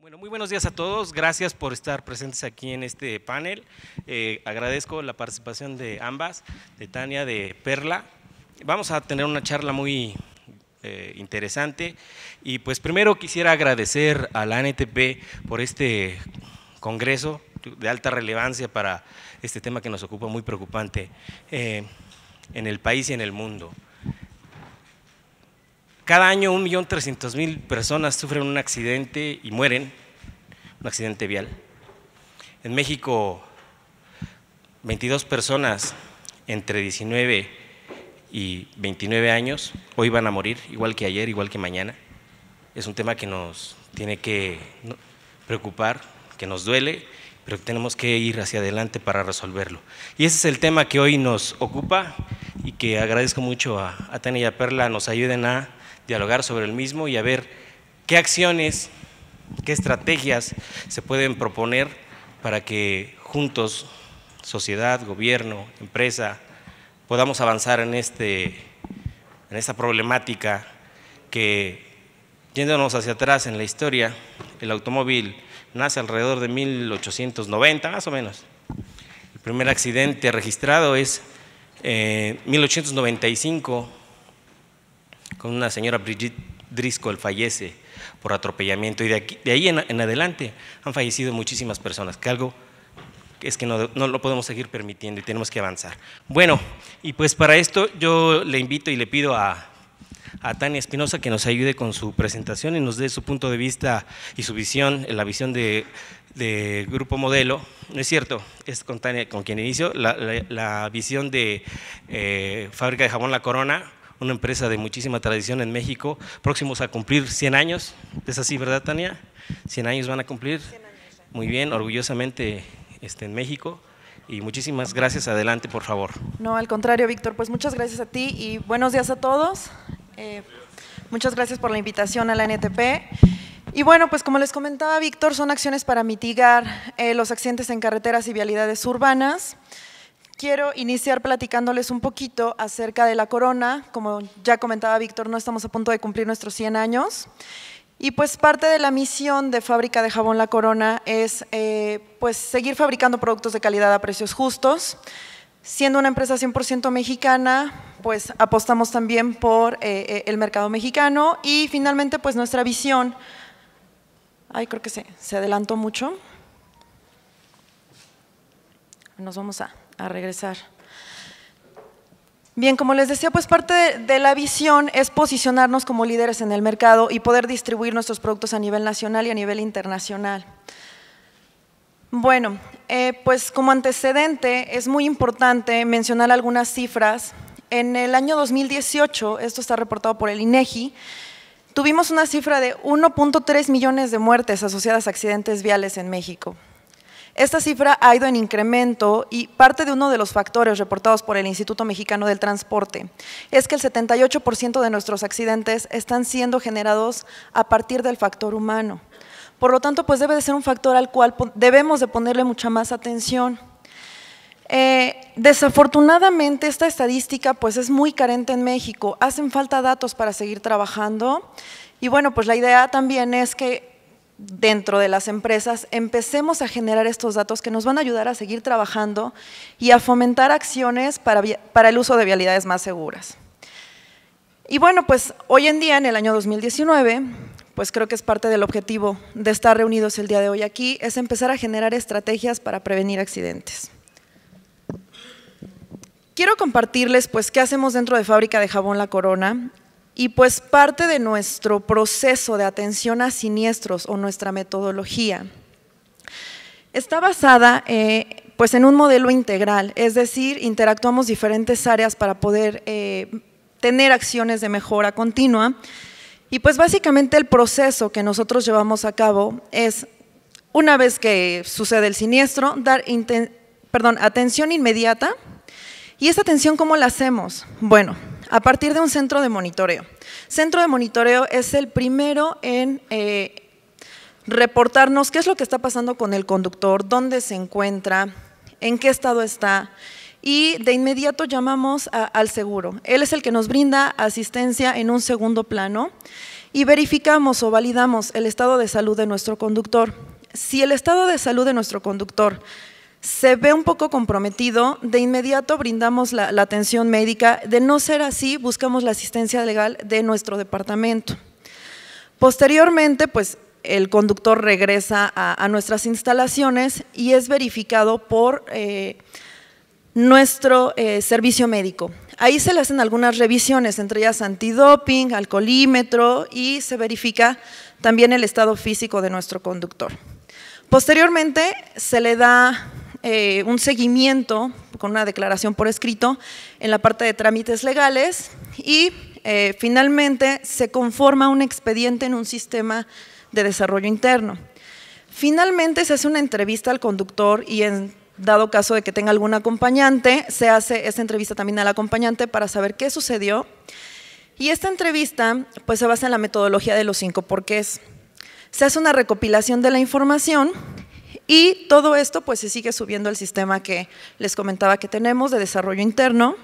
Bueno, muy buenos días a todos. Gracias por estar presentes aquí en este panel. Eh, agradezco la participación de ambas, de Tania, de Perla. Vamos a tener una charla muy eh, interesante. Y pues primero quisiera agradecer a la NTP por este congreso de alta relevancia para este tema que nos ocupa muy preocupante eh, en el país y en el mundo. Cada año 1.300.000 personas sufren un accidente y mueren, un accidente vial. En México, 22 personas entre 19 y 29 años hoy van a morir, igual que ayer, igual que mañana. Es un tema que nos tiene que preocupar, que nos duele, pero que tenemos que ir hacia adelante para resolverlo. Y ese es el tema que hoy nos ocupa y que agradezco mucho a, a Tania y a Perla nos ayuden a dialogar sobre el mismo y a ver qué acciones, qué estrategias se pueden proponer para que juntos, sociedad, gobierno, empresa, podamos avanzar en, este, en esta problemática que, yéndonos hacia atrás en la historia, el automóvil nace alrededor de 1890, más o menos. El primer accidente registrado es eh, 1895 con una señora Brigitte Driscoll, fallece por atropellamiento. Y de, aquí, de ahí en, adelante han fallecido muchísimas personas, que algo es que no, no lo podemos seguir permitiendo y tenemos que avanzar. Bueno, y pues para esto yo le invito y le pido a, a Tania Espinosa que nos ayude con su presentación y nos dé su punto de vista y su visión, la visión de, de Grupo Modelo. No es cierto, es con Tania con quien inicio, la, la, visión de eh, Fábrica de Jabón La Corona una empresa de muchísima tradición en México, próximos a cumplir 100 años. ¿Es así, verdad, Tania? 100 años van a cumplir. Muy bien, orgullosamente este, en México y muchísimas gracias. Adelante, por favor. No, al contrario, Víctor, pues muchas gracias a ti y buenos días a todos. Eh, muchas gracias por la invitación a la NTP. Y bueno, pues como les comentaba Víctor, son acciones para mitigar eh, los accidentes en carreteras y vialidades urbanas. Quiero iniciar platicándoles un poquito acerca de la corona. Como ya comentaba Víctor, no estamos a punto de cumplir nuestros 100 años. Y pues parte de la misión de Fábrica de Jabón La Corona es eh, pues seguir fabricando productos de calidad a precios justos. Siendo una empresa 100% mexicana, pues apostamos también por eh, eh, el mercado mexicano y finalmente pues nuestra visión, ay creo que se adelantó mucho, nos vamos a, a regresar. Bien, como les decía, pues parte de, la visión es posicionarnos como líderes en el mercado y poder distribuir nuestros productos a nivel nacional y a nivel internacional. Bueno, eh, pues como antecedente es muy importante mencionar algunas cifras. En el año 2018, esto está reportado por el INEGI, tuvimos una cifra de 1.3 millones de muertes asociadas a accidentes viales en México. Esta cifra ha ido en incremento y parte de uno de los factores reportados por el Instituto Mexicano del Transporte es que el 78% de nuestros accidentes están siendo generados a partir del factor humano. Por lo tanto, pues debe de ser un factor al cual debemos de ponerle mucha más atención. Eh, desafortunadamente esta estadística pues es muy carente en México, hacen falta datos para seguir trabajando y bueno, pues la idea también es que dentro de las empresas empecemos a generar estos datos que nos van a ayudar a seguir trabajando y a fomentar acciones para, el uso de vialidades más seguras. Y bueno, pues hoy en día, en el año 2019, pues creo que es parte del objetivo de estar reunidos el día de hoy aquí, es empezar a generar estrategias para prevenir accidentes. Quiero compartirles pues qué hacemos dentro de Fábrica de Jabón La Corona y pues parte de nuestro proceso de atención a siniestros o nuestra metodología está basada eh, pues en un modelo integral, es decir, interactuamos diferentes áreas para poder eh, tener acciones de mejora continua. Y pues básicamente el proceso que nosotros llevamos a cabo es, una vez que sucede el siniestro, dar perdón, atención inmediata. ¿Y esa atención cómo la hacemos? Bueno, a partir de un centro de monitoreo. Centro de monitoreo es el primero en eh, reportarnos qué es lo que está pasando con el conductor, dónde se encuentra, en qué estado está, y de inmediato llamamos al seguro. Él es el que nos brinda asistencia en un segundo plano y verificamos o validamos el estado de salud de nuestro conductor. Si el estado de salud de nuestro conductor se ve un poco comprometido, de inmediato brindamos la, atención médica, de no ser así, buscamos la asistencia legal de nuestro departamento. Posteriormente, pues el conductor regresa a, nuestras instalaciones y es verificado por eh, nuestro eh, servicio médico. Ahí se le hacen algunas revisiones, entre ellas antidoping, alcoholímetro y se verifica también el estado físico de nuestro conductor. Posteriormente se le da eh, un seguimiento con una declaración por escrito en la parte de trámites legales y eh, finalmente se conforma un expediente en un sistema de desarrollo interno. Finalmente se hace una entrevista al conductor y en dado caso de que tenga algún acompañante, se hace esta entrevista también al acompañante para saber qué sucedió. Y esta entrevista pues se basa en la metodología de los cinco porqués. Se hace una recopilación de la información y todo esto pues se sigue subiendo al sistema que les comentaba que tenemos de desarrollo interno.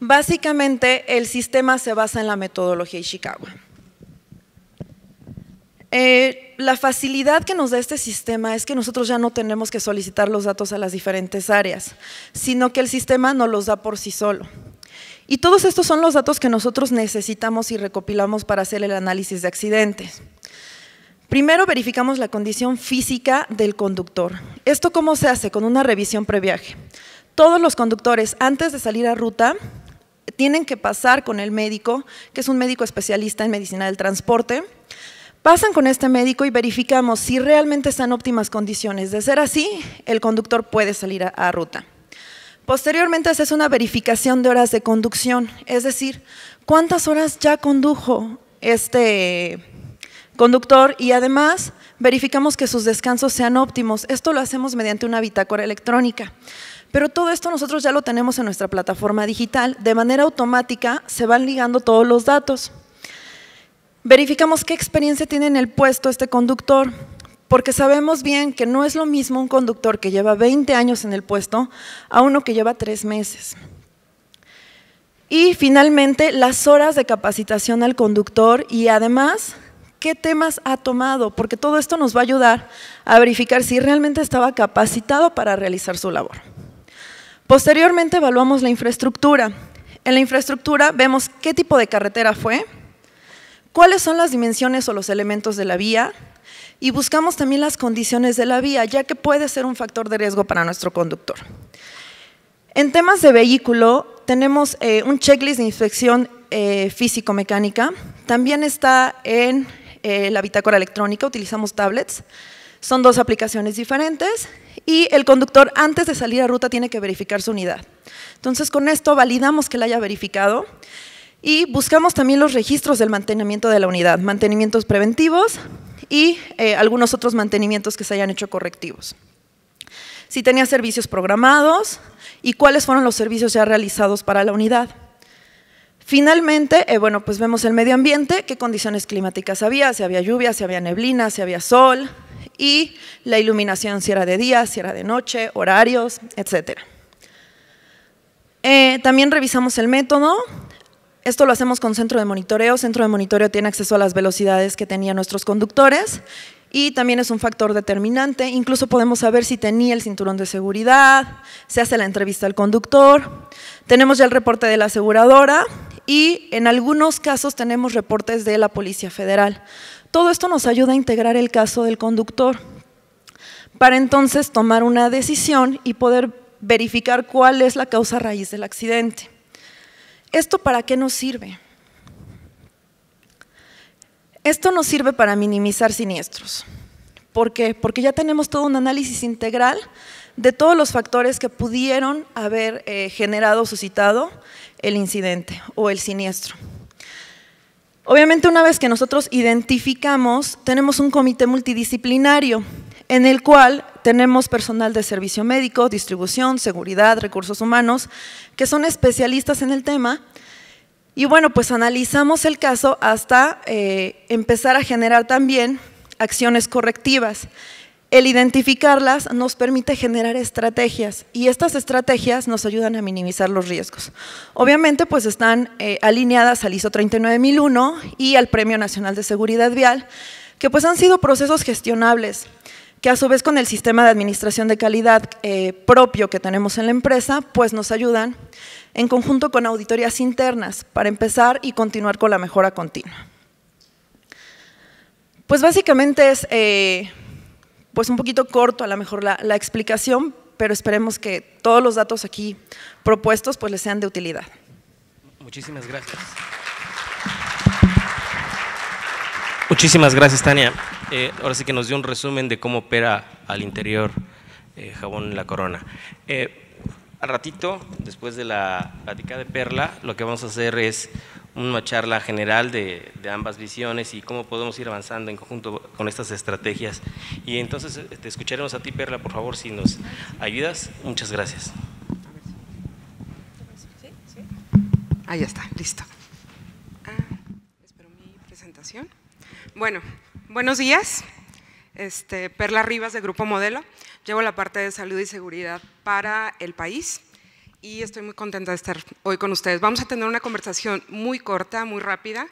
Básicamente el sistema se basa en la metodología Ishikawa. Eh, la facilidad que nos da este sistema es que nosotros ya no tenemos que solicitar los datos a las diferentes áreas, sino que el sistema nos los da por sí solo. Y todos estos son los datos que nosotros necesitamos y recopilamos para hacer el análisis de accidentes. Primero verificamos la condición física del conductor. ¿Esto cómo se hace? Con una revisión previaje. Todos los conductores, antes de salir a ruta, tienen que pasar con el médico, que es un médico especialista en medicina del transporte. Pasan con este médico y verificamos si realmente están en óptimas condiciones. De ser así, el conductor puede salir a, ruta. Posteriormente se una verificación de horas de conducción, es decir, cuántas horas ya condujo este conductor y además verificamos que sus descansos sean óptimos. Esto lo hacemos mediante una bitácora electrónica. Pero todo esto nosotros ya lo tenemos en nuestra plataforma digital. De manera automática se van ligando todos los datos. Verificamos qué experiencia tiene en el puesto este conductor, porque sabemos bien que no es lo mismo un conductor que lleva 20 años en el puesto a uno que lleva 3 meses. Y finalmente, las horas de capacitación al conductor y además ¿Qué temas ha tomado? Porque todo esto nos va a ayudar a verificar si realmente estaba capacitado para realizar su labor. Posteriormente evaluamos la infraestructura. En la infraestructura vemos qué tipo de carretera fue, cuáles son las dimensiones o los elementos de la vía y buscamos también las condiciones de la vía, ya que puede ser un factor de riesgo para nuestro conductor. En temas de vehículo tenemos eh, un checklist de inspección eh, físico-mecánica, también está en eh, la bitácora electrónica, utilizamos tablets. Son dos aplicaciones diferentes y el conductor antes de salir a ruta tiene que verificar su unidad. Entonces con esto validamos que la haya verificado y buscamos también los registros del mantenimiento de la unidad, mantenimientos preventivos y eh, algunos otros mantenimientos que se hayan hecho correctivos. Si tenía servicios programados y cuáles fueron los servicios ya realizados para la unidad. Finalmente, eh, bueno, pues vemos el medio ambiente, qué condiciones climáticas había, si había lluvia, si había neblina, si había sol, y la iluminación si era de día, si era de noche, horarios, etc. Eh, también revisamos el método, esto lo hacemos con centro de monitoreo, centro de monitoreo tiene acceso a las velocidades que tenían nuestros conductores, y también es un factor determinante. Incluso podemos saber si tenía el cinturón de seguridad, se hace la entrevista al conductor, tenemos ya el reporte de la aseguradora y en algunos casos tenemos reportes de la Policía Federal. Todo esto nos ayuda a integrar el caso del conductor para entonces tomar una decisión y poder verificar cuál es la causa raíz del accidente. ¿Esto para qué nos sirve? Esto nos sirve para minimizar siniestros. ¿Por qué? Porque ya tenemos todo un análisis integral de todos los factores que pudieron haber eh, generado o suscitado el incidente o el siniestro. Obviamente una vez que nosotros identificamos, tenemos un comité multidisciplinario en el cual tenemos personal de servicio médico, distribución, seguridad, recursos humanos, que son especialistas en el tema. Y bueno, pues analizamos el caso hasta eh, empezar a generar también acciones correctivas. El identificarlas nos permite generar estrategias y estas estrategias nos ayudan a minimizar los riesgos. Obviamente, pues están eh, alineadas al ISO 39001 y al Premio Nacional de Seguridad Vial, que pues han sido procesos gestionables que a su vez con el sistema de administración de calidad eh, propio que tenemos en la empresa, pues nos ayudan en conjunto con auditorías internas para empezar y continuar con la mejora continua. Pues básicamente es eh, pues un poquito corto a lo mejor la, la explicación, pero esperemos que todos los datos aquí propuestos pues les sean de utilidad. Muchísimas gracias. Muchísimas gracias, Tania. Eh, ahora sí que nos dio un resumen de cómo opera al interior eh, Jabón La Corona. Eh, al ratito, después de la plática de Perla, lo que vamos a hacer es una charla general de, ambas visiones y cómo podemos ir avanzando en conjunto con estas estrategias. Y entonces te escucharemos a ti, Perla, por favor, si nos ayudas. Muchas gracias. Ahí está, listo. Ah, espero mi presentación. Bueno, buenos días. Este, Perla Rivas de Grupo Modelo. Llevo la parte de salud y seguridad para el país y estoy muy contenta de estar hoy con ustedes. Vamos a tener una conversación muy corta, muy rápida,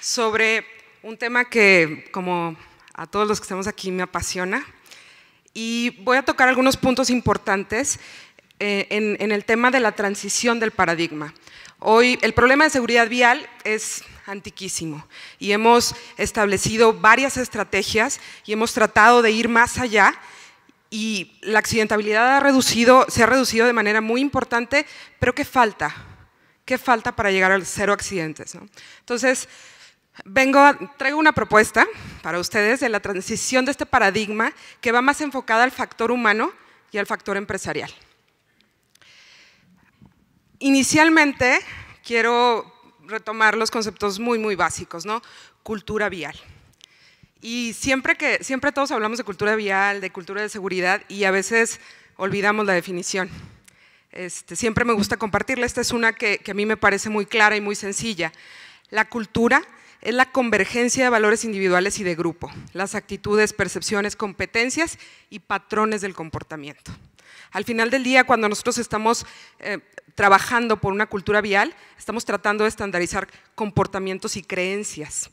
sobre un tema que, como a todos los que estamos aquí, me apasiona. Y voy a tocar algunos puntos importantes eh, en el tema de la transición del paradigma. Hoy el problema de seguridad vial es antiquísimo y hemos establecido varias estrategias y hemos tratado de ir más allá y la accidentabilidad se ha reducido de manera muy importante, pero ¿qué falta? ¿Qué falta para llegar al cero accidentes? Entonces, vengo traigo una propuesta para ustedes de la transición de este paradigma que va más enfocada al factor humano y al factor empresarial. Inicialmente, quiero retomar los conceptos muy, muy básicos, ¿no? Cultura vial. Y siempre que, siempre todos hablamos de cultura vial, de cultura de seguridad y a veces olvidamos la definición. Este, siempre me gusta compartirla, esta es una que, a mí me parece muy clara y muy sencilla. La cultura es la convergencia de valores individuales y de grupo, las actitudes, percepciones, competencias y patrones del comportamiento. Al final del día, cuando nosotros estamos eh, trabajando por una cultura vial, estamos tratando de estandarizar comportamientos y creencias.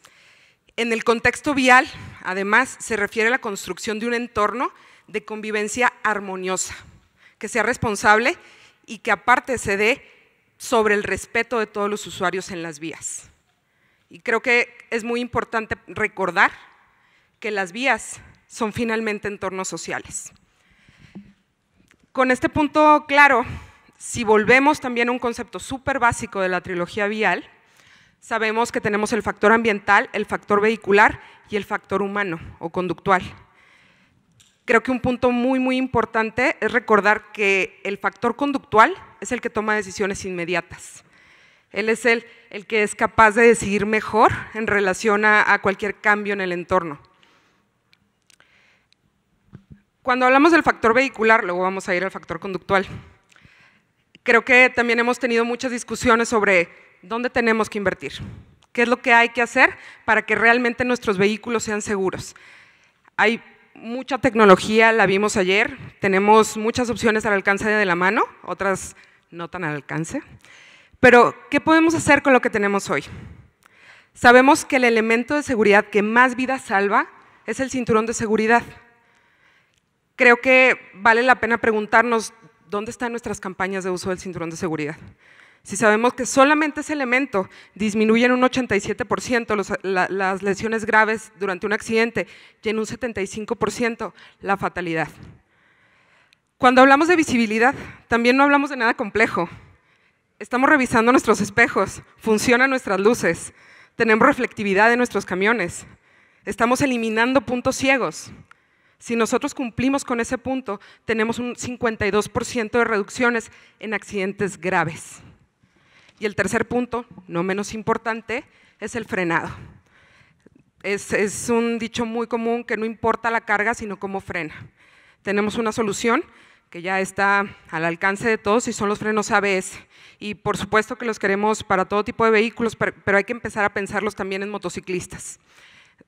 En el contexto vial, además, se refiere a la construcción de un entorno de convivencia armoniosa, que sea responsable y que aparte se dé sobre el respeto de todos los usuarios en las vías. Y creo que es muy importante recordar que las vías son finalmente entornos sociales. Con este punto claro, si volvemos también a un concepto súper básico de la trilogía vial, Sabemos que tenemos el factor ambiental, el factor vehicular y el factor humano o conductual. Creo que un punto muy, muy importante es recordar que el factor conductual es el que toma decisiones inmediatas. Él es el, el que es capaz de decidir mejor en relación a cualquier cambio en el entorno. Cuando hablamos del factor vehicular, luego vamos a ir al factor conductual. Creo que también hemos tenido muchas discusiones sobre ¿Dónde tenemos que invertir? ¿Qué es lo que hay que hacer para que realmente nuestros vehículos sean seguros? Hay mucha tecnología, la vimos ayer, tenemos muchas opciones al alcance de la mano, otras no tan al alcance. Pero, ¿qué podemos hacer con lo que tenemos hoy? Sabemos que el elemento de seguridad que más vidas salva es el cinturón de seguridad. Creo que vale la pena preguntarnos dónde están nuestras campañas de uso del cinturón de seguridad. Si sabemos que solamente ese elemento disminuye en un 87% las lesiones graves durante un accidente y en un 75% la fatalidad. Cuando hablamos de visibilidad, también no hablamos de nada complejo. Estamos revisando nuestros espejos, funcionan nuestras luces, tenemos reflectividad en nuestros camiones, estamos eliminando puntos ciegos. Si nosotros cumplimos con ese punto, tenemos un 52% de reducciones en accidentes graves. Y el tercer punto, no menos importante, es el frenado. Es, un dicho muy común que no importa la carga, sino cómo frena. Tenemos una solución que ya está al alcance de todos y son los frenos ABS. Y por supuesto que los queremos para todo tipo de vehículos, pero hay que empezar a pensarlos también en motociclistas.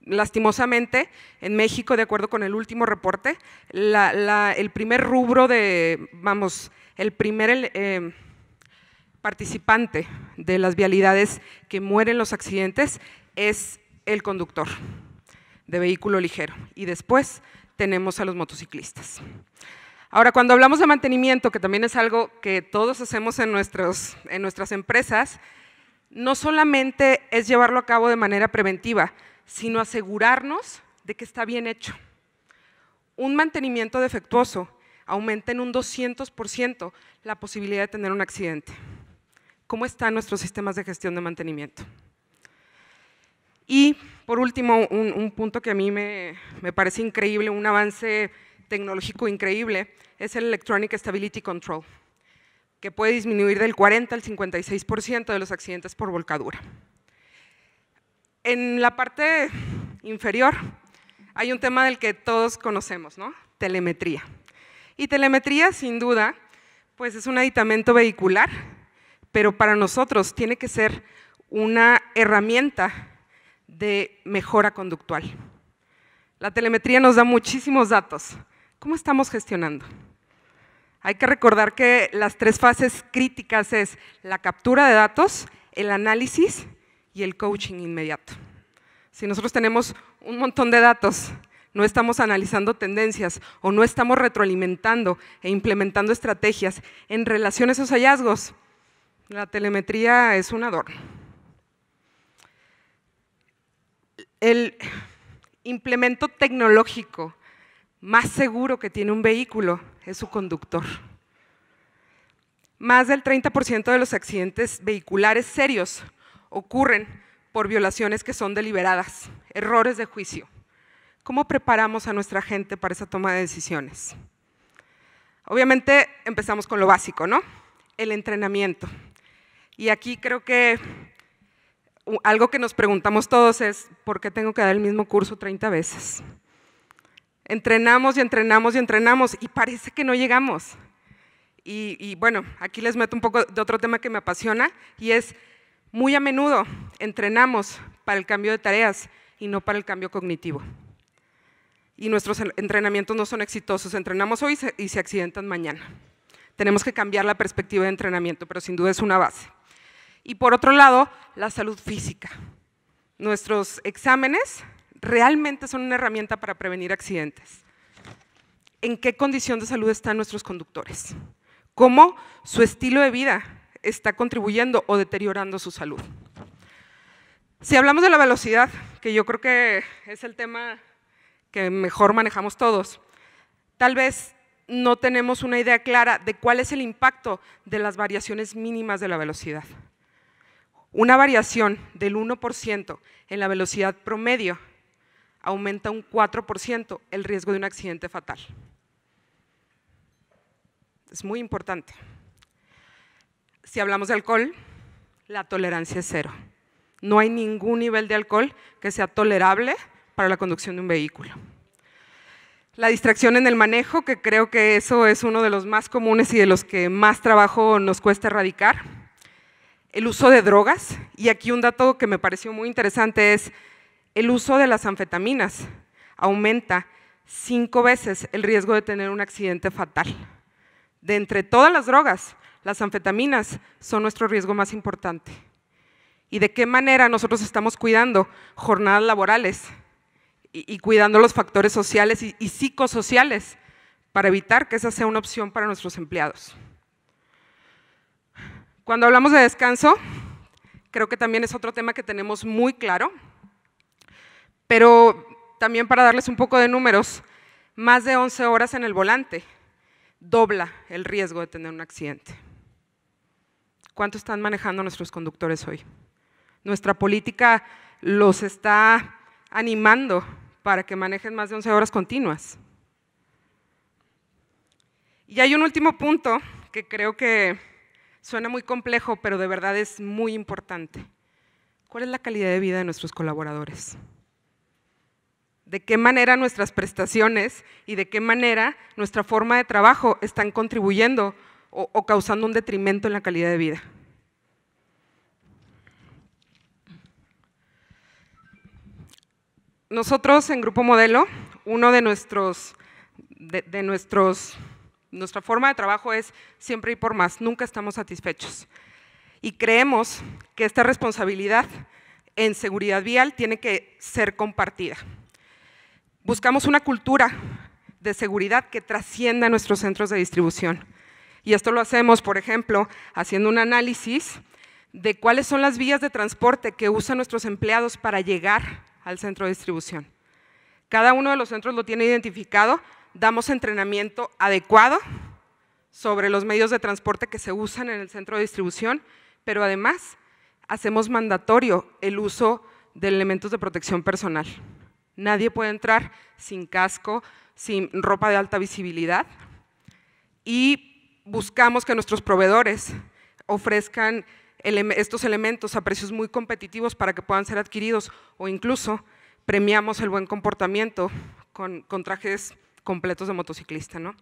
Lastimosamente, en México, de acuerdo con el último reporte, el primer rubro de, vamos, el primer... Eh, participante de las vialidades que mueren los accidentes es el conductor de vehículo ligero y después tenemos a los motociclistas. Ahora, cuando hablamos de mantenimiento, que también es algo que todos hacemos en, nuestros, en nuestras empresas, no solamente es llevarlo a cabo de manera preventiva, sino asegurarnos de que está bien hecho. Un mantenimiento defectuoso aumenta en un 200% la posibilidad de tener un accidente cómo están nuestros sistemas de gestión de mantenimiento. Y por último, un, punto que a mí me, me, parece increíble, un avance tecnológico increíble, es el Electronic Stability Control, que puede disminuir del 40 al 56% de los accidentes por volcadura. En la parte inferior hay un tema del que todos conocemos, ¿no? Telemetría. Y telemetría, sin duda, pues es un aditamento vehicular pero para nosotros tiene que ser una herramienta de mejora conductual. La telemetría nos da muchísimos datos. ¿Cómo estamos gestionando? Hay que recordar que las tres fases críticas es la captura de datos, el análisis y el coaching inmediato. Si nosotros tenemos un montón de datos, no estamos analizando tendencias o no estamos retroalimentando e implementando estrategias en relación a esos hallazgos, la telemetría es un adorno. El implemento tecnológico más seguro que tiene un vehículo es su conductor. Más del 30% de los accidentes vehiculares serios ocurren por violaciones que son deliberadas, errores de juicio. ¿Cómo preparamos a nuestra gente para esa toma de decisiones? Obviamente empezamos con lo básico, ¿no? El entrenamiento. Y aquí creo que algo que nos preguntamos todos es, ¿por qué tengo que dar el mismo curso 30 veces? Entrenamos y entrenamos y entrenamos y parece que no llegamos. Y, y, bueno, aquí les meto un poco de otro tema que me apasiona y es, muy a menudo entrenamos para el cambio de tareas y no para el cambio cognitivo. Y nuestros entrenamientos no son exitosos, entrenamos hoy y se accidentan mañana. Tenemos que cambiar la perspectiva de entrenamiento, pero sin duda es una base. Y por otro lado, la salud física. Nuestros exámenes realmente son una herramienta para prevenir accidentes. ¿En qué condición de salud están nuestros conductores? ¿Cómo su estilo de vida está contribuyendo o deteriorando su salud? Si hablamos de la velocidad, que yo creo que es el tema que mejor manejamos todos, tal vez no tenemos una idea clara de cuál es el impacto de las variaciones mínimas de la velocidad. Una variación del 1% en la velocidad promedio aumenta un 4% el riesgo de un accidente fatal. Es muy importante. Si hablamos de alcohol, la tolerancia es cero. No hay ningún nivel de alcohol que sea tolerable para la conducción de un vehículo. La distracción en el manejo, que creo que eso es uno de los más comunes y de los que más trabajo nos cuesta erradicar el uso de drogas, y aquí un dato que me pareció muy interesante es el uso de las anfetaminas aumenta cinco veces el riesgo de tener un accidente fatal. De entre todas las drogas, las anfetaminas son nuestro riesgo más importante. ¿Y de qué manera nosotros estamos cuidando jornadas laborales y, cuidando los factores sociales y psicosociales para evitar que esa sea una opción para nuestros empleados? Cuando hablamos de descanso, creo que también es otro tema que tenemos muy claro, pero también para darles un poco de números, más de 11 horas en el volante dobla el riesgo de tener un accidente. ¿Cuánto están manejando nuestros conductores hoy? Nuestra política los está animando para que manejen más de 11 horas continuas. Y hay un último punto que creo que Suena muy complejo, pero de verdad es muy importante. ¿Cuál es la calidad de vida de nuestros colaboradores? ¿De qué manera nuestras prestaciones y de qué manera nuestra forma de trabajo están contribuyendo o, causando un detrimento en la calidad de vida? Nosotros en Grupo Modelo, uno de nuestros, de nuestros nuestra forma de trabajo es siempre ir por más, nunca estamos satisfechos. Y creemos que esta responsabilidad en seguridad vial tiene que ser compartida. Buscamos una cultura de seguridad que trascienda nuestros centros de distribución. Y esto lo hacemos, por ejemplo, haciendo un análisis de cuáles son las vías de transporte que usan nuestros empleados para llegar al centro de distribución. Cada uno de los centros lo tiene identificado damos entrenamiento adecuado sobre los medios de transporte que se usan en el centro de distribución, pero además hacemos mandatorio el uso de elementos de protección personal. Nadie puede entrar sin casco, sin ropa de alta visibilidad y buscamos que nuestros proveedores ofrezcan estos elementos a precios muy competitivos para que puedan ser adquiridos o incluso premiamos el buen comportamiento con, con trajes completos de motociclista. ¿no?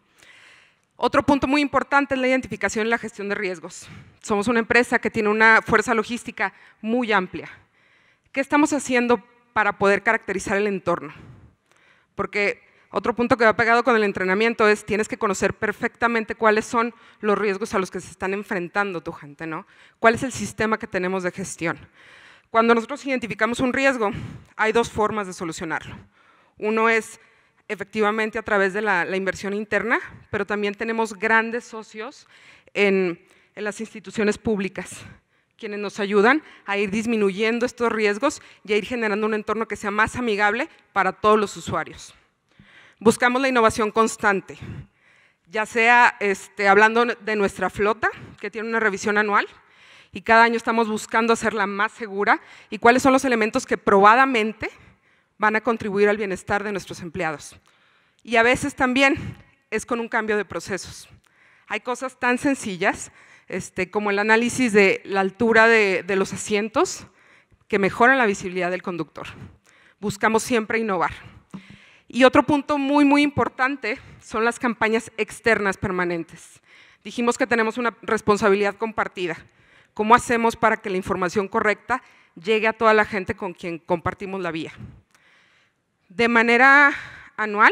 Otro punto muy importante es la identificación y la gestión de riesgos. Somos una empresa que tiene una fuerza logística muy amplia. ¿Qué estamos haciendo para poder caracterizar el entorno? Porque otro punto que va pegado con el entrenamiento es tienes que conocer perfectamente cuáles son los riesgos a los que se están enfrentando tu gente, ¿no? ¿Cuál es el sistema que tenemos de gestión? Cuando nosotros identificamos un riesgo, hay dos formas de solucionarlo. Uno es efectivamente a través de la, inversión interna, pero también tenemos grandes socios en, en las instituciones públicas quienes nos ayudan a ir disminuyendo estos riesgos y a ir generando un entorno que sea más amigable para todos los usuarios. Buscamos la innovación constante, ya sea este, hablando de nuestra flota, que tiene una revisión anual, y cada año estamos buscando hacerla más segura, y cuáles son los elementos que probadamente van a contribuir al bienestar de nuestros empleados. Y a veces también es con un cambio de procesos. Hay cosas tan sencillas este, como el análisis de la altura de, de los asientos que mejoran la visibilidad del conductor. Buscamos siempre innovar. Y otro punto muy, muy importante son las campañas externas permanentes. Dijimos que tenemos una responsabilidad compartida. ¿Cómo hacemos para que la información correcta llegue a toda la gente con quien compartimos la vía? De manera anual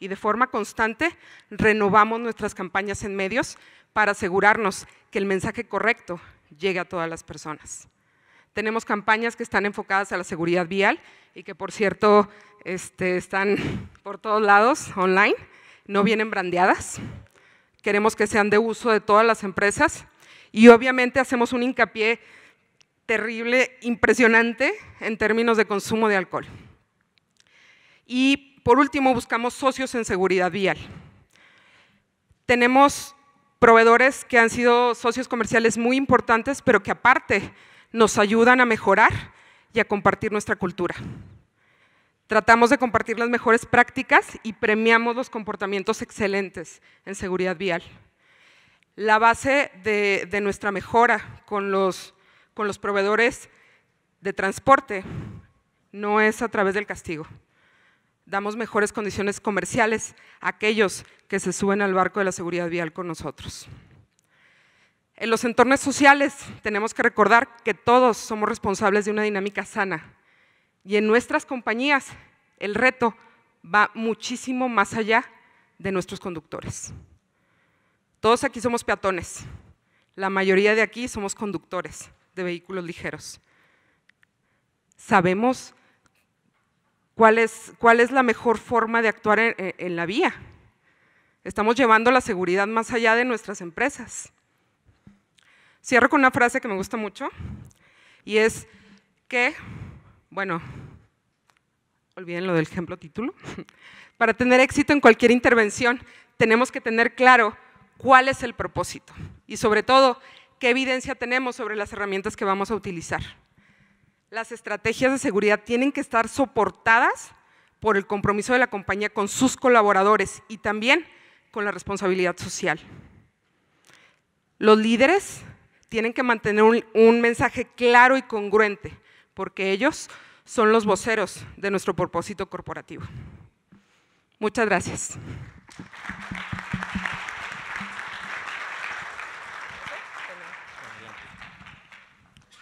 y de forma constante renovamos nuestras campañas en medios para asegurarnos que el mensaje correcto llegue a todas las personas. Tenemos campañas que están enfocadas a la seguridad vial y que, por cierto, este, están por todos lados online, no vienen brandeadas. Queremos que sean de uso de todas las empresas y obviamente hacemos un hincapié terrible, impresionante en términos de consumo de alcohol. Y por último, buscamos socios en seguridad vial. Tenemos proveedores que han sido socios comerciales muy importantes, pero que aparte nos ayudan a mejorar y a compartir nuestra cultura. Tratamos de compartir las mejores prácticas y premiamos los comportamientos excelentes en seguridad vial. La base de, nuestra mejora con los proveedores de transporte no es a través del castigo, damos mejores condiciones comerciales a aquellos que se suben al barco de la seguridad vial con nosotros. En los entornos sociales tenemos que recordar que todos somos responsables de una dinámica sana y en nuestras compañías el reto va muchísimo más allá de nuestros conductores. Todos aquí somos peatones, la mayoría de aquí somos conductores de vehículos ligeros. Sabemos cuál es, la mejor forma de actuar en, la vía. Estamos llevando la seguridad más allá de nuestras empresas. Cierro con una frase que me gusta mucho y es que, bueno, olviden lo del ejemplo título, para tener éxito en cualquier intervención tenemos que tener claro cuál es el propósito y sobre todo qué evidencia tenemos sobre las herramientas que vamos a utilizar. Las estrategias de seguridad tienen que estar soportadas por el compromiso de la compañía con sus colaboradores y también con la responsabilidad social. Los líderes tienen que mantener un, mensaje claro y congruente, porque ellos son los voceros de nuestro propósito corporativo. Muchas gracias.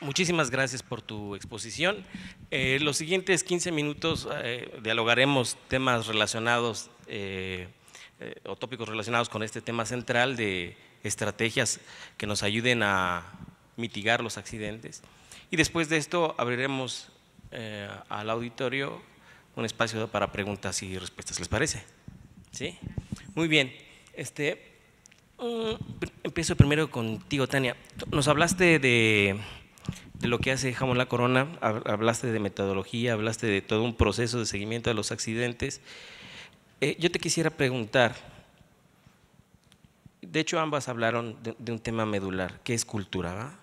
Muchísimas gracias por tu exposición. Eh, los siguientes 15 minutos eh, dialogaremos temas relacionados eh, o tópicos relacionados con este tema central de estrategias que nos ayuden a mitigar los accidentes. Y después de esto abriremos al auditorio un espacio para preguntas y respuestas. ¿Les parece? ¿Sí? Muy bien. Este, mm, empiezo primero contigo, Tania. Nos hablaste de lo que hace Jamón La Corona, hablaste de metodología, hablaste de todo un proceso de seguimiento de los accidentes. Eh, yo te quisiera preguntar, de hecho ambas hablaron de, un tema medular, que es cultura.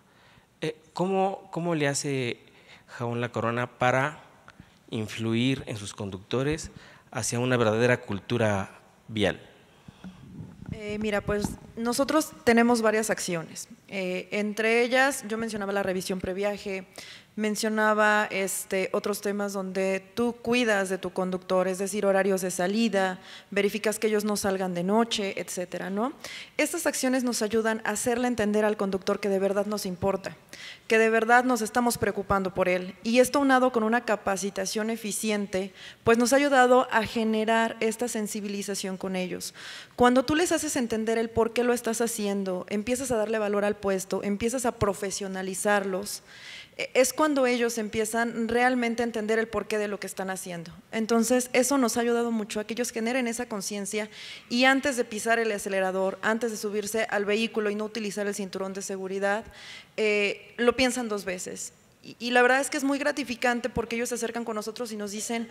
Eh, ¿cómo, ¿Cómo le hace Jamón La Corona para influir en sus conductores hacia una verdadera cultura vial? Eh, mira, pues nosotros tenemos varias acciones. Eh, entre ellas, yo mencionaba la revisión previaje, mencionaba este, otros temas donde tú cuidas de tu conductor, es decir, horarios de salida, verificas que ellos no salgan de noche, etcétera. ¿no? Estas acciones nos ayudan a hacerle entender al conductor que de verdad nos importa, que de verdad nos estamos preocupando por él. Y esto unado con una capacitación eficiente, pues nos ha ayudado a generar esta sensibilización con ellos. Cuando tú les haces entender el por qué lo estás haciendo, empiezas a darle valor al puesto, empiezas a profesionalizarlos, e, es cuando ellos empiezan realmente a entender el porqué de lo que están haciendo. Entonces, eso nos ha ayudado mucho a que ellos generen esa conciencia y antes de pisar el acelerador, antes de subirse al vehículo y no utilizar el cinturón de seguridad, eh, lo piensan dos veces y, la verdad es que es muy gratificante porque ellos se acercan con nosotros y nos dicen,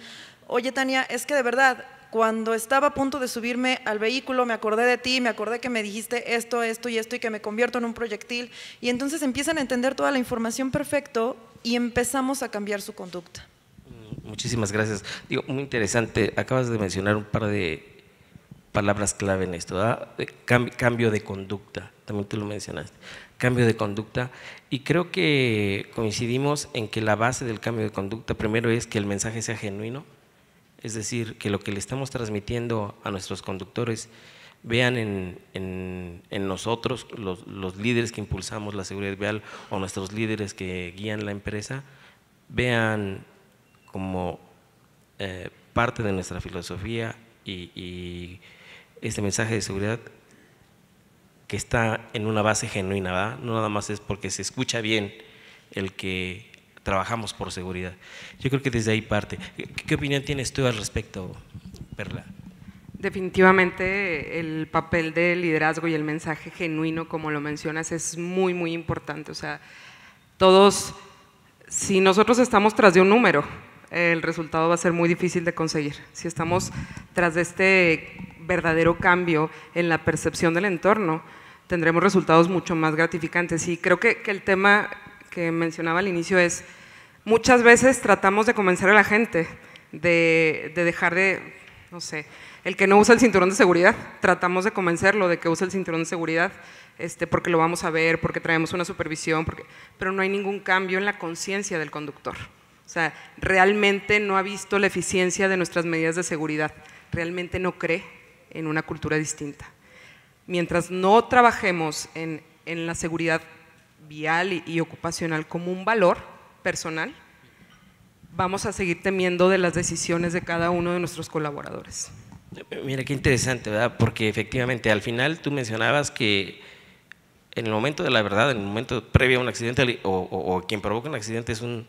oye Tania, es que de verdad, cuando estaba a punto de subirme al vehículo, me acordé de ti, me acordé que me dijiste esto, esto y esto y que me convierto en un proyectil. Y entonces empiezan a entender toda la información perfecto y empezamos a cambiar su conducta. Mm, muchísimas gracias. Digo, muy interesante. Acabas de mencionar un par de palabras clave en esto, Cambio de conducta también tú lo mencionaste, cambio de conducta. Y creo que coincidimos en que la base del cambio de conducta primero es que el mensaje sea genuino, es decir, que lo que le estamos transmitiendo a nuestros conductores vean en, nosotros, los, líderes que impulsamos la seguridad vial o nuestros líderes que guían la empresa, vean como eh, parte de nuestra filosofía y, y este mensaje de seguridad que está en una base genuina, ¿verdad? No nada más es porque se escucha bien el que trabajamos por seguridad. Yo creo que desde ahí parte. ¿Qué, opinión tienes tú al respecto, Perla? Definitivamente el papel de liderazgo y el mensaje genuino, como lo mencionas, es muy, muy importante. O sea, todos, si nosotros estamos tras de un número, el resultado va a ser muy difícil de conseguir. Si estamos tras de este verdadero cambio en la percepción del entorno, tendremos resultados mucho más gratificantes. Y creo que, el tema que mencionaba al inicio es, muchas veces tratamos de convencer a la gente de, de, dejar de, no sé, el que no usa el cinturón de seguridad, tratamos de convencerlo de que use el cinturón de seguridad, este, porque lo vamos a ver, porque traemos una supervisión, porque, pero no hay ningún cambio en la conciencia del conductor. O sea, realmente no ha visto la eficiencia de nuestras medidas de seguridad, realmente no cree en una cultura distinta mientras no trabajemos en, en la seguridad vial y, ocupacional como un valor personal, vamos a seguir temiendo de las decisiones de cada uno de nuestros colaboradores. Mira qué interesante, ¿verdad? Porque efectivamente al final tú mencionabas que en el momento de la verdad, en el momento previo a un accidente o, o quien provoca un accidente es un,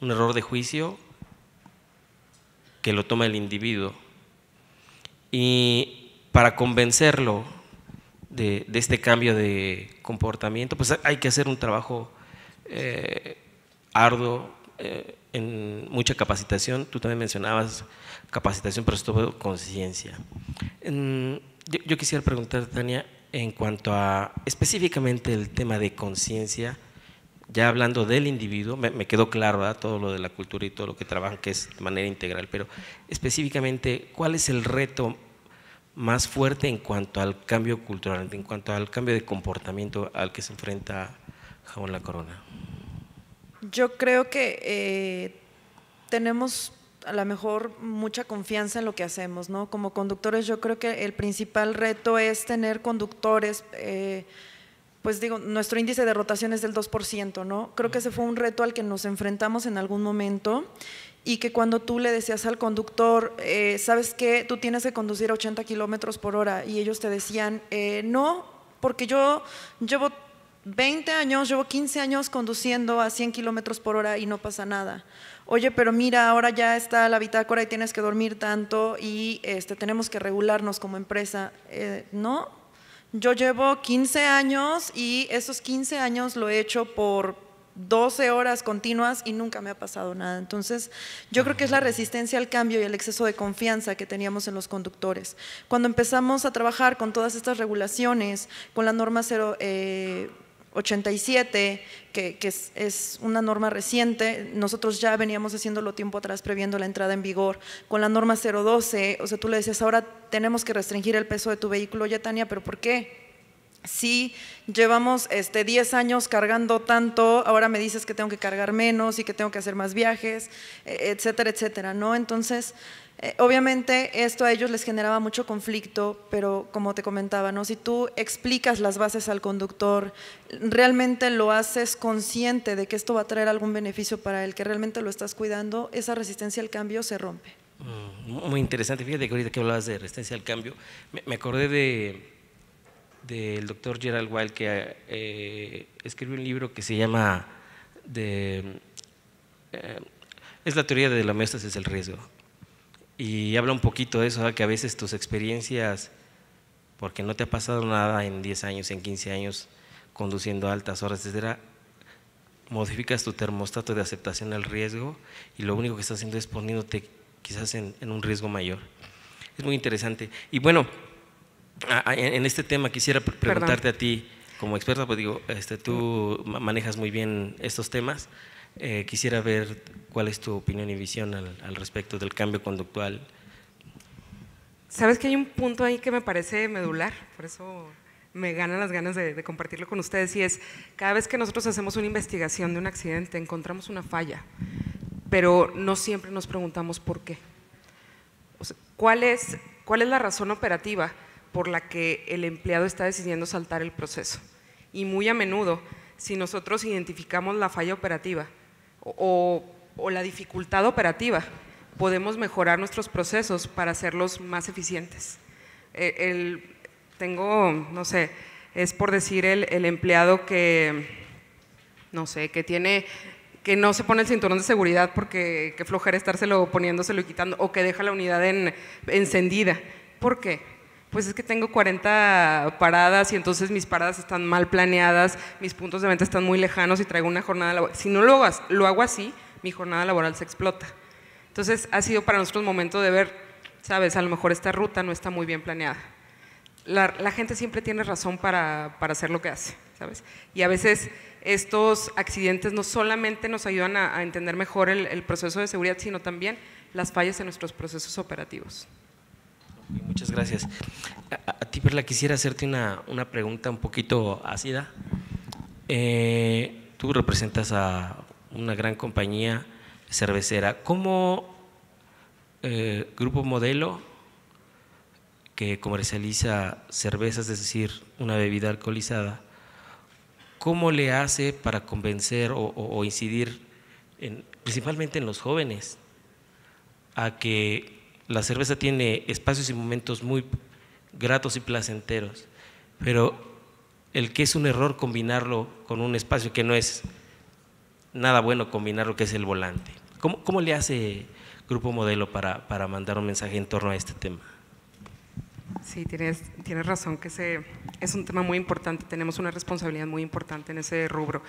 un error de juicio que lo toma el individuo. Y para convencerlo de, este cambio de comportamiento, pues hay que hacer un trabajo eh, arduo eh, en mucha capacitación. Tú también mencionabas capacitación, pero esto todo conciencia. Yo, quisiera preguntar, Tania, en cuanto a específicamente el tema de conciencia, ya hablando del individuo, me, quedó claro todo lo de la cultura y todo lo que trabajan, que es de manera integral, pero específicamente, ¿cuál es el reto más fuerte en cuanto al cambio cultural, en cuanto al cambio de comportamiento al que se enfrenta Jabón La Corona? Yo creo que eh, tenemos a lo mejor mucha confianza en lo que hacemos, ¿no? Como conductores yo creo que el principal reto es tener conductores, eh, pues digo, nuestro índice de rotación es del 2%, ¿no? Creo que ese fue un reto al que nos enfrentamos en algún momento y que cuando tú le decías al conductor, eh, ¿sabes qué? Tú tienes que conducir 80 kilómetros por hora y ellos te decían, eh, no, porque yo llevo 20 años, llevo 15 años conduciendo a 100 kilómetros por hora y no pasa nada. Oye, pero mira, ahora ya está la bitácora y tienes que dormir tanto y este, tenemos que regularnos como empresa. Eh, no, yo llevo 15 años y esos 15 años lo he hecho por 12 horas continuas y nunca me ha pasado nada. Entonces, yo creo que es la resistencia al cambio y el exceso de confianza que teníamos en los conductores. Cuando empezamos a trabajar con todas estas regulaciones, con la norma 0... 87, eh, que, que es, una norma reciente, nosotros ya veníamos haciéndolo tiempo atrás previendo la entrada en vigor, con la norma 012, o sea, tú le decías, ahora tenemos que restringir el peso de tu vehículo, ya Tania, pero ¿por qué? sí llevamos este 10 años cargando tanto, ahora me dices que tengo que cargar menos y que tengo que hacer más viajes, e, etcétera, etcétera, ¿no? Entonces, eh, obviamente esto a ellos les generaba mucho conflicto, pero como te comentaba, ¿no? Si tú explicas las bases al conductor, realmente lo haces consciente de que esto va a traer algún beneficio para él, que realmente lo estás cuidando, esa resistencia al cambio se rompe. Mm, muy interesante, fíjate que ahorita que hablabas de resistencia al cambio, me acordé de del doctor Gerald Wild que eh, escribió un libro que se llama eh, es la teoría de la mesa es el riesgo y habla un poquito de eso, que a veces tus experiencias, porque no te ha pasado nada en 10 años, en 15 años, conduciendo altas horas, etcétera, modificas tu termostato de aceptación al riesgo y lo único que estás haciendo es poniéndote quizás en, en un riesgo mayor. Es muy interesante. Y bueno, Ah, ah, en este tema quisiera preguntarte a ti, como experta, porque digo, este, tú manejas muy bien estos temas. Eh, quisiera ver cuál es tu opinión y visión al, respecto del cambio conductual. Sabes que hay un punto ahí que me parece medular, por eso me ganan las ganas de, compartirlo con ustedes, y es cada vez que nosotros hacemos una investigación de un accidente, encontramos una falla, pero no siempre nos preguntamos por qué. ¿cuál, es, ¿Cuál es la razón operativa? por la que el empleado está decidiendo saltar el proceso. Y muy a menudo, si nosotros identificamos la falla operativa o, la dificultad operativa, podemos mejorar nuestros procesos para hacerlos más eficientes. E, el, tengo, no sé, es por decir el, empleado que, no sé, que tiene, que no se pone el cinturón de seguridad porque que flojera estárselo poniéndoselo y quitando, o que deja la unidad en, encendida. ¿Por qué? pues es que tengo 40 paradas y entonces mis paradas están mal planeadas, mis puntos de venta están muy lejanos y traigo una jornada laboral. Si no lo hago, así, mi jornada laboral se explota. Entonces ha sido para nosotros un momento de ver, sabes, a lo mejor esta ruta no está muy bien planeada. La, gente siempre tiene razón para, hacer lo que hace, ¿sabes? Y a veces estos accidentes no solamente nos ayudan a, entender mejor el proceso de seguridad, sino también las fallas en nuestros procesos operativos. Muchas gracias. A, ti, Perla, quisiera hacerte una, pregunta un poquito ácida. Eh, tú representas a una gran compañía cervecera. ¿Cómo eh, Grupo Modelo, que comercializa cervezas, es decir, una bebida alcoholizada, cómo le hace para convencer o, incidir principalmente en los jóvenes a que la cerveza tiene espacios y momentos muy gratos y placenteros, pero el que es un error combinarlo con un espacio que no es nada bueno combinar lo que es el volante. ¿Cómo, cómo le hace Grupo Modelo para, para, mandar un mensaje en torno a este tema? Sí, tienes, tienes razón, que es un tema muy importante, tenemos una responsabilidad muy importante en ese rubro.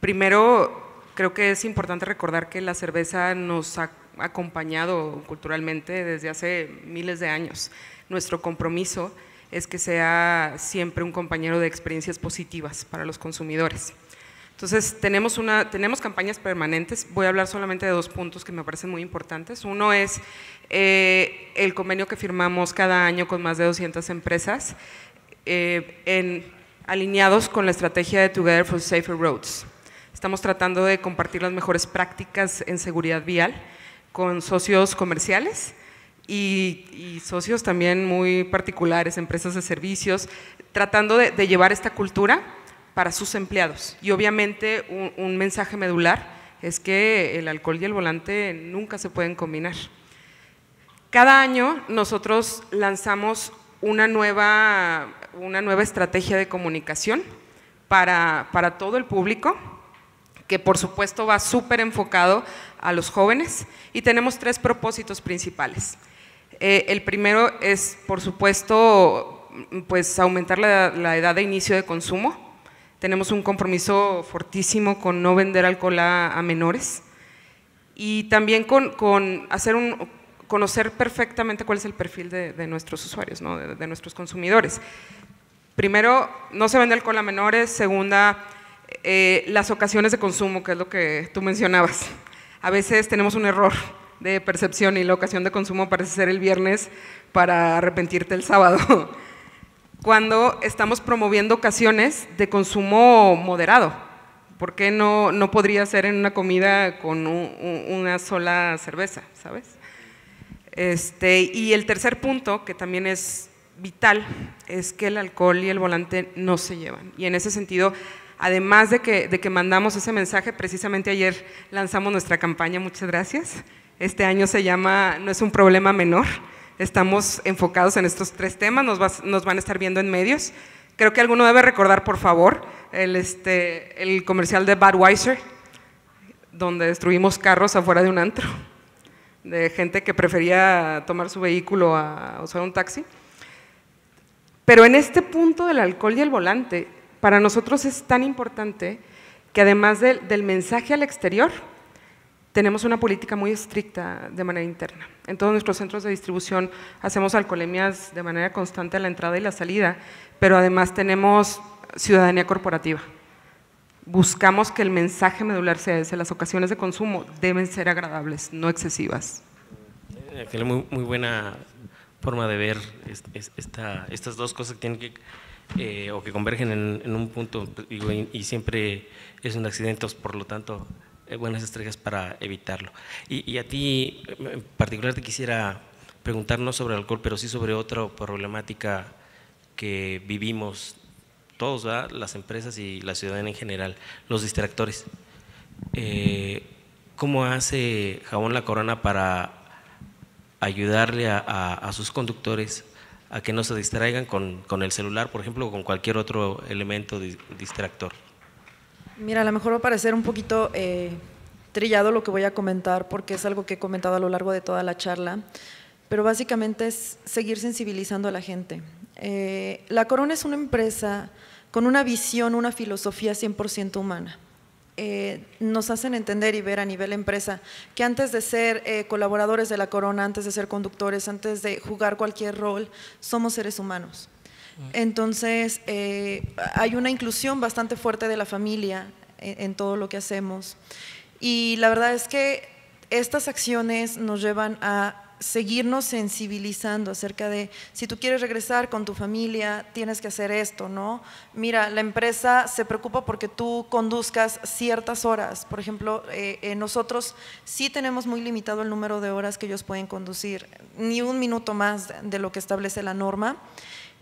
Primero, creo que es importante recordar que la cerveza nos ha acompañado culturalmente desde hace miles de años. Nuestro compromiso es que sea siempre un compañero de experiencias positivas para los consumidores. Entonces, tenemos, una, tenemos campañas permanentes. Voy a hablar solamente de dos puntos que me parecen muy importantes. Uno es eh, el convenio que firmamos cada año con más de 200 empresas, eh, en, alineados con la estrategia de Together for Safer Roads. Estamos tratando de compartir las mejores prácticas en seguridad vial con socios comerciales y, socios también muy particulares, empresas de servicios, tratando de, llevar esta cultura para sus empleados. Y obviamente un, mensaje medular es que el alcohol y el volante nunca se pueden combinar. Cada año nosotros lanzamos una nueva, una nueva estrategia de comunicación para, para todo el público que por supuesto va súper enfocado a los jóvenes y tenemos tres propósitos principales. Eh, el primero es, por supuesto, pues aumentar la, edad de inicio de consumo. Tenemos un compromiso fortísimo con no vender alcohol a, menores y también con, con, hacer un, conocer perfectamente cuál es el perfil de, nuestros usuarios, ¿no? de, de nuestros consumidores. Primero, no se vende alcohol a menores. Segunda, eh, las ocasiones de consumo, que es lo que tú mencionabas. A veces tenemos un error de percepción y la ocasión de consumo parece ser el viernes para arrepentirte el sábado, cuando estamos promoviendo ocasiones de consumo moderado. ¿Por qué no, no podría ser en una comida con una sola cerveza, sabes? Este, y el tercer punto, que también es vital, es que el alcohol y el volante no se llevan. Y en ese sentido, además de que, mandamos ese mensaje, precisamente ayer lanzamos nuestra campaña, muchas gracias. Este año se llama No es un problema menor. Estamos enfocados en estos tres temas, nos, van a estar viendo en medios. Creo que alguno debe recordar, por favor, el, este, el comercial de Budweiser, donde destruimos carros afuera de un antro, de gente que prefería tomar su vehículo a usar un taxi. Pero en este punto del alcohol y el volante, para nosotros es tan importante que además del mensaje al exterior, tenemos una política muy estricta de manera interna. En todos nuestros centros de distribución hacemos alcoholemias de manera constante a la entrada y la salida, pero además tenemos ciudadanía corporativa. Buscamos que el mensaje medular sea ese, las ocasiones de consumo deben ser agradables, no excesivas. Muy, muy buena forma de ver estas dos cosas que tienen que eh, o que convergen en, un punto y, siempre es un accidente, pues, por lo tanto, eh, buenas estrellas para evitarlo. Y, a ti eh, en particular te quisiera preguntar no sobre el alcohol, pero sí sobre otra problemática que vivimos todos, las empresas y la ciudadanía en general, los distractores. ¿Cómo hace Jabón La Corona para ayudarle a sus conductores a que no se distraigan con, el celular, por ejemplo, o con cualquier otro elemento distractor. Mira, a lo mejor va a parecer un poquito eh, trillado lo que voy a comentar, porque es algo que he comentado a lo largo de toda la charla, pero básicamente es seguir sensibilizando a la gente. Eh, la Corona es una empresa con una visión, una filosofía 100% humana. Eh, nos hacen entender y ver a nivel empresa que antes de ser eh, colaboradores de la corona, antes de ser conductores, antes de jugar cualquier rol, somos seres humanos. Mm. Entonces, eh, hay una inclusión bastante fuerte de la familia en todo lo que hacemos. Y la verdad es que estas acciones nos llevan a seguirnos sensibilizando acerca de si tú quieres regresar con tu familia, tienes que hacer esto, ¿no? Mira, la empresa se preocupa porque tú conduzcas ciertas horas. Por ejemplo, eh, eh, nosotros sí tenemos muy limitado el número de horas que ellos pueden conducir, ni un minuto más de lo que establece la norma.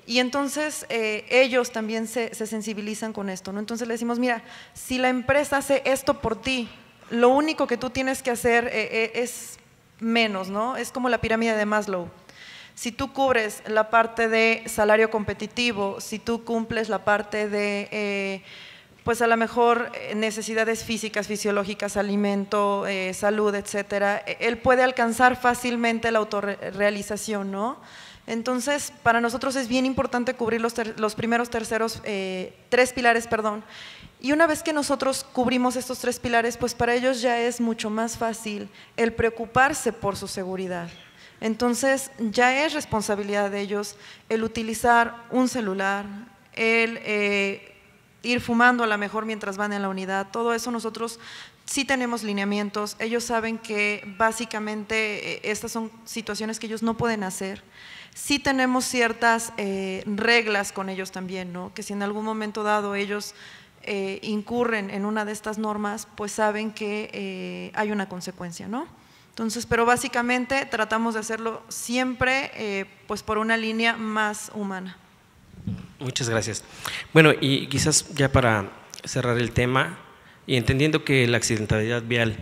Y entonces eh, ellos también se, se sensibilizan con esto, ¿no? Entonces le decimos, mira, si la empresa hace esto por ti, lo único que tú tienes que hacer es menos, ¿no? Es como la pirámide de Maslow. Si tú cubres la parte de salario competitivo, si tú cumples la parte de, eh, pues a lo mejor eh, necesidades físicas, fisiológicas, alimento, eh, salud, etcétera, él puede alcanzar fácilmente la autorrealización, ¿no? Entonces, para nosotros es bien importante cubrir los, primeros terceros, tres pilares, perdón, y una vez que nosotros cubrimos estos tres pilares, pues para ellos ya es mucho más fácil el preocuparse por su seguridad. Entonces ya es responsabilidad de ellos el utilizar un celular, el eh, ir fumando a lo mejor mientras van en la unidad, todo eso nosotros sí tenemos lineamientos, ellos saben que básicamente eh, estas son situaciones que ellos no pueden hacer sí tenemos ciertas eh, reglas con ellos también, ¿no? Que si en algún momento dado ellos eh, incurren en una de estas normas, pues saben que eh, hay una consecuencia, ¿no? Entonces, pero básicamente tratamos de hacerlo siempre eh, pues por una línea más humana. Muchas gracias. Bueno, y quizás ya para cerrar el tema, y entendiendo que la accidentalidad vial…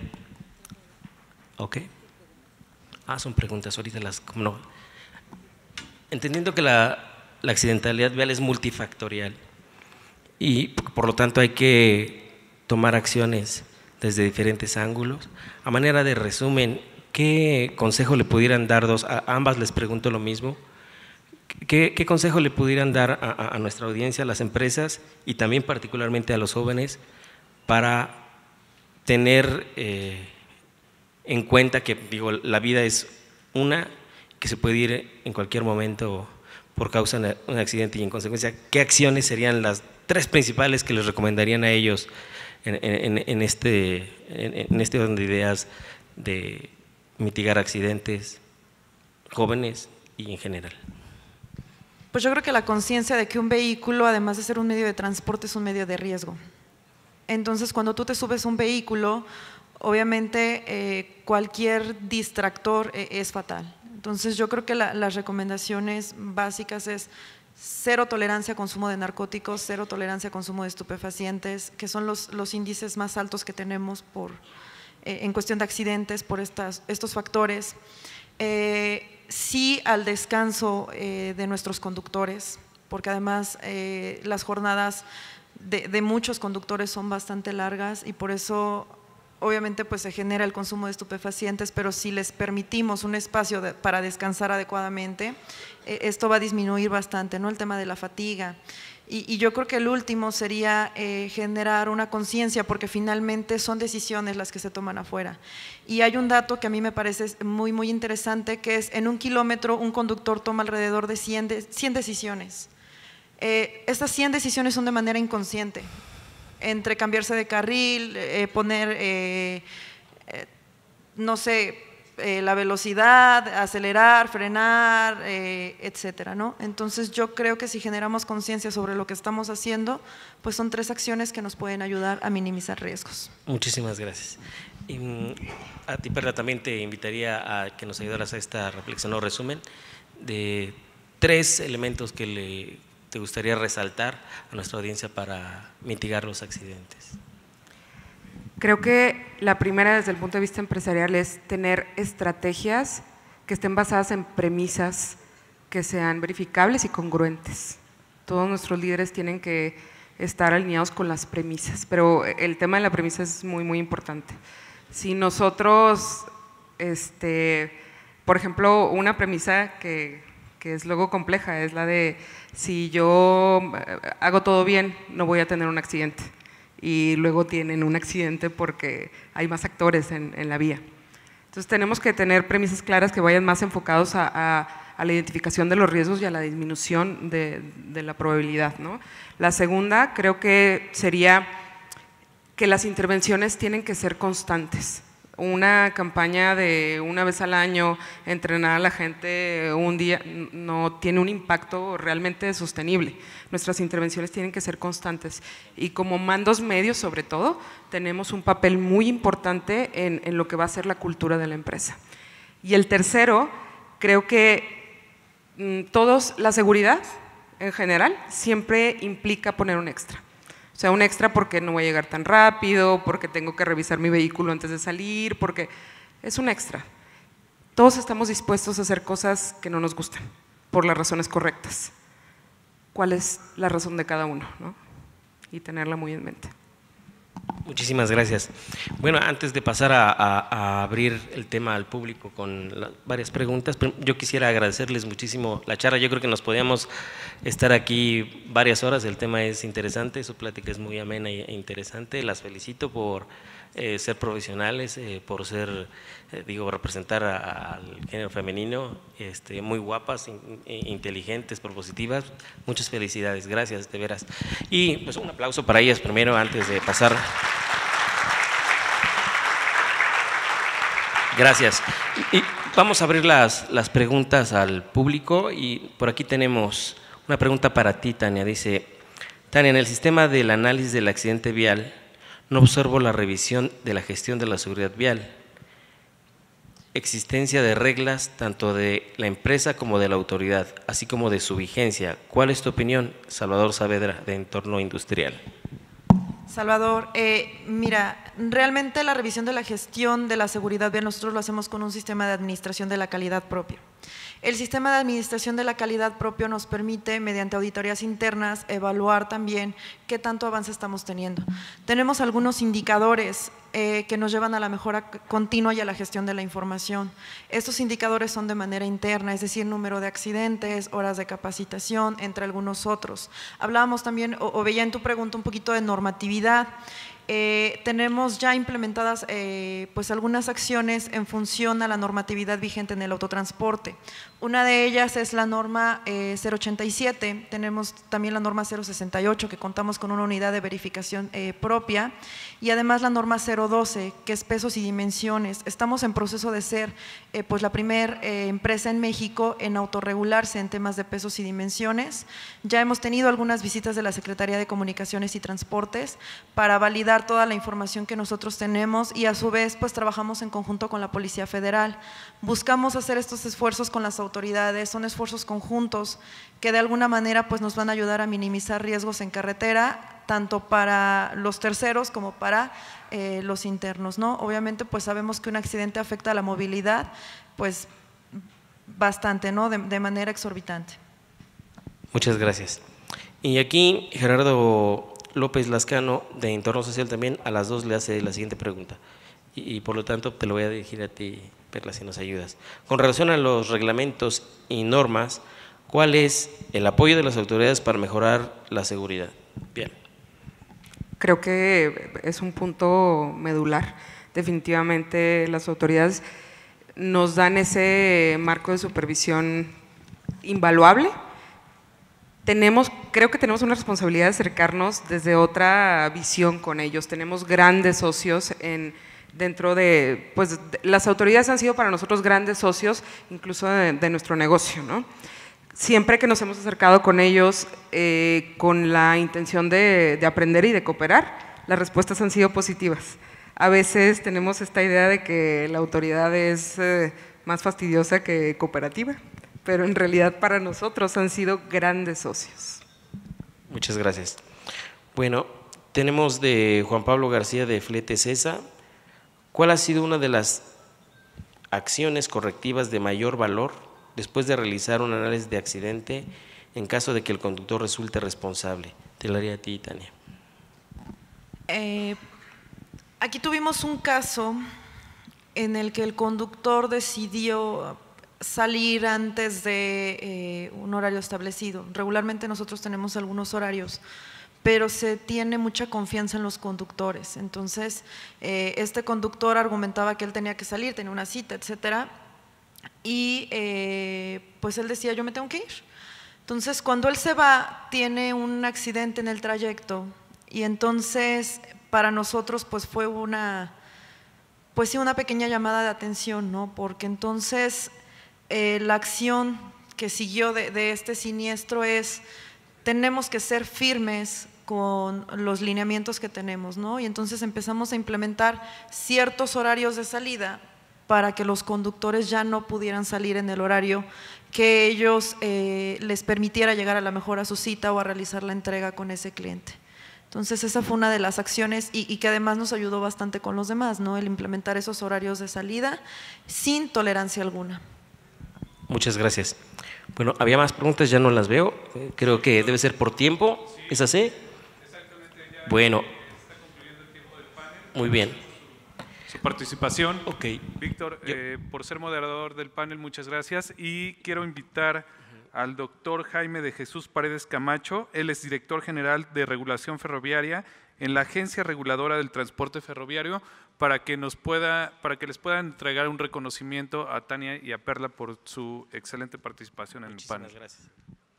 ¿Ok? Ah, son preguntas, ahorita las… Como no. Entendiendo que la, la accidentalidad vial es multifactorial, y por lo tanto hay que tomar acciones desde diferentes ángulos. A manera de resumen, ¿qué consejo le pudieran dar dos? A ambas les pregunto lo mismo. ¿Qué, consejo le pudieran dar a, nuestra audiencia, a las empresas y también particularmente a los jóvenes para tener eh, en cuenta que digo, la vida es una que se puede ir en cualquier momento por causa de un accidente y en consecuencia, ¿qué acciones serían las tres principales que les recomendarían a ellos en, este, en, este orden de ideas de mitigar accidentes jóvenes y en general? Pues yo creo que la conciencia de que un vehículo, además de ser un medio de transporte, es un medio de riesgo. Entonces, cuando tú te subes un vehículo, obviamente eh, cualquier distractor eh, es fatal. Entonces, yo creo que las recomendaciones básicas es cero tolerancia a consumo de narcóticos, cero tolerancia a consumo de estupefacientes, que son los, los índices más altos que tenemos por, eh, en cuestión de accidentes por estas, estos factores. Eh, sí al descanso eh, de nuestros conductores, porque además las jornadas de muchos conductores son bastante largas y por eso obviamente pues se genera el consumo de estupefacientes, pero si les permitimos un espacio para descansar adecuadamente, eh, esto va a disminuir bastante, ¿no? El tema de la fatiga. Y, yo creo que el último sería eh, generar una conciencia, porque finalmente son decisiones las que se toman afuera. Y hay un dato que a mí me parece muy, muy interesante, que es en un kilómetro un conductor toma alrededor de 100, decisiones. Eh, estas 100 decisiones son de manera inconsciente entre cambiarse de carril, eh, poner, eh, eh, no sé, la velocidad, acelerar, frenar, etcétera, ¿no? Entonces yo creo que si generamos conciencia sobre lo que estamos haciendo, pues son tres acciones que nos pueden ayudar a minimizar riesgos. Muchísimas gracias. Mm, a ti, Perla, también te invitaría a que nos ayudaras a esta reflexión o resumen de tres elementos que le te gustaría resaltar a nuestra audiencia para mitigar los accidentes? Creo que la primera desde el punto de vista empresarial es tener estrategias que estén basadas en premisas que sean verificables y congruentes. Todos nuestros líderes tienen que estar alineados con las premisas, pero el tema de la premisa es muy, muy importante. Si nosotros, este, por ejemplo, una premisa que que es luego compleja, es la de si yo eh, hago todo bien, no voy a tener un accidente. Y luego tienen un accidente porque hay más actores en, la vía. Entonces tenemos que tener premisas claras que vayan más enfocados a, la identificación de los riesgos y a la disminución de, la probabilidad. La segunda creo que sería que las intervenciones tienen que ser constantes una campaña de una vez al año, entrenar a la gente un día, no tiene un impacto realmente sostenible. Nuestras intervenciones tienen que ser constantes y como mandos medios sobre todo, tenemos un papel muy importante en, en lo que va a ser la cultura de la empresa. Y el tercero, creo que mm, todos, la seguridad en general siempre implica poner un extra sea, un extra porque no voy a llegar tan rápido, porque tengo que revisar mi vehículo antes de salir, porque es un extra. Todos estamos dispuestos a hacer cosas que no nos gustan, por las razones correctas. ¿Cuál es la razón de cada uno? Y tenerla muy en mente. Muchísimas gracias. Bueno, antes de pasar a, abrir el tema al público con varias preguntas, yo quisiera agradecerles muchísimo la charla. Yo creo que nos podíamos estar aquí varias horas. El tema es interesante, su plática es muy amena e, e interesante. Las felicito por eh, ser profesionales, eh, por ser, eh, digo, representar al género femenino, este, muy guapas, inteligentes, propositivas. Muchas felicidades, gracias, de veras. Y pues un aplauso para ellas primero antes de pasar. Gracias. Y vamos a abrir las, las preguntas al público y por aquí tenemos una pregunta para ti, Tania. Dice, Tania, en el sistema del análisis del accidente vial, no observo la revisión de la gestión de la seguridad vial. Existencia de reglas tanto de la empresa como de la autoridad, así como de su vigencia. ¿Cuál es tu opinión, Salvador Saavedra, de Entorno Industrial? Salvador, eh, mira, realmente la revisión de la gestión de la seguridad vial nosotros lo hacemos con un sistema de administración de la calidad propia. El sistema de administración de la calidad propio nos permite, mediante auditorías internas, evaluar también qué tanto avance estamos teniendo. Tenemos algunos indicadores eh, que nos llevan a la mejora continua y a la gestión de la información. Estos indicadores son de manera interna, es decir, número de accidentes, horas de capacitación, entre algunos otros. Hablábamos también, o, o veía en tu pregunta un poquito de normatividad. Eh, tenemos ya implementadas eh, pues algunas acciones en función a la normatividad vigente en el autotransporte. Una de ellas es la norma 087, eh, tenemos también la norma 068 que contamos con una unidad de verificación propia y además la norma 012 que es pesos y dimensiones. Estamos en proceso de ser pues la primera empresa en México en autorregularse en temas de pesos y dimensiones. Ya hemos tenido algunas visitas de la Secretaría de Comunicaciones y Transportes para validar toda la información que nosotros tenemos y a su vez pues trabajamos en conjunto con la Policía Federal. Buscamos hacer estos esfuerzos con las autoridades, son esfuerzos conjuntos que de alguna manera pues nos van a ayudar a minimizar riesgos en carretera, tanto para los terceros como para eh, los internos. ¿no? Obviamente pues sabemos que un accidente afecta a la movilidad pues bastante, ¿no? de manera exorbitante. Muchas gracias. Y aquí Gerardo López Lascano, de Entorno Social también, a las dos le hace la siguiente pregunta. Y, por lo tanto te lo voy a dirigir a ti, Perla, si nos ayudas. Con relación a los reglamentos y normas, ¿cuál es el apoyo de las autoridades para mejorar la seguridad? Bien. Creo que es un punto medular. Definitivamente las autoridades nos dan ese marco de supervisión invaluable. Tenemos creo que tenemos una responsabilidad de acercarnos desde otra visión con ellos. Tenemos grandes socios dentro de, pues las autoridades han sido para nosotros grandes socios incluso de, nuestro negocio, Siempre que nos hemos acercado con ellos eh, con la intención de, aprender y de cooperar, las respuestas han sido positivas. A veces tenemos esta idea de que la autoridad es eh, más fastidiosa que cooperativa, pero en realidad para nosotros han sido grandes socios. Muchas gracias. Bueno, tenemos de Juan Pablo García de Flete Cesa. ¿Cuál ha sido una de las acciones correctivas de mayor valor después de realizar un análisis de accidente en caso de que el conductor resulte responsable? Te lo haría a ti, Tania. Eh, aquí tuvimos un caso en el que el conductor decidió salir antes de eh, un horario establecido. Regularmente nosotros tenemos algunos horarios, pero se tiene mucha confianza en los conductores. Entonces, eh, este conductor argumentaba que él tenía que salir, tenía una cita, etcétera, y eh, pues él decía, yo me tengo que ir. Entonces, cuando él se va, tiene un accidente en el trayecto y entonces para nosotros pues fue una, pues sí, una pequeña llamada de atención, ¿no? Porque entonces eh, la acción que siguió de, este siniestro es, tenemos que ser firmes con los lineamientos que tenemos, ¿no? Y entonces empezamos a implementar ciertos horarios de salida para que los conductores ya no pudieran salir en el horario que ellos eh, les permitiera llegar a la mejor a su cita o a realizar la entrega con ese cliente. Entonces esa fue una de las acciones y, y, que además nos ayudó bastante con los demás, ¿no? El implementar esos horarios de salida sin tolerancia alguna. Muchas gracias. Bueno, había más preguntas, ya no las veo. Creo que debe ser por tiempo. ¿Es así? Bueno. Muy bien. Su participación. Ok. Víctor, eh, por ser moderador del panel, muchas gracias. Y quiero invitar al doctor Jaime de Jesús Paredes Camacho. Él es director general de Regulación Ferroviaria en la Agencia Reguladora del Transporte Ferroviario para que, nos pueda, para que les pueda entregar un reconocimiento a Tania y a Perla por su excelente participación en el panel. gracias.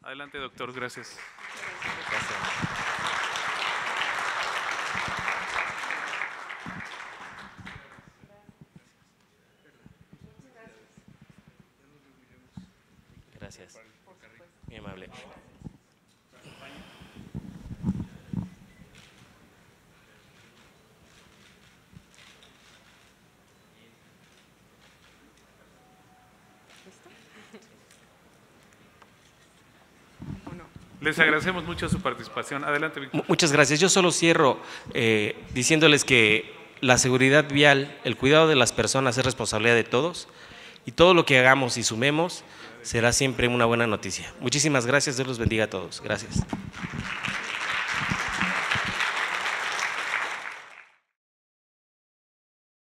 Adelante, doctor. Gracias. gracias. Gracias. Muy amable. Les agradecemos mucho su participación. Adelante, Víctor. Muchas gracias. Yo solo cierro eh, diciéndoles que la seguridad vial, el cuidado de las personas es responsabilidad de todos y todo lo que hagamos y sumemos será siempre una buena noticia. Muchísimas gracias. Dios los bendiga a todos. Gracias.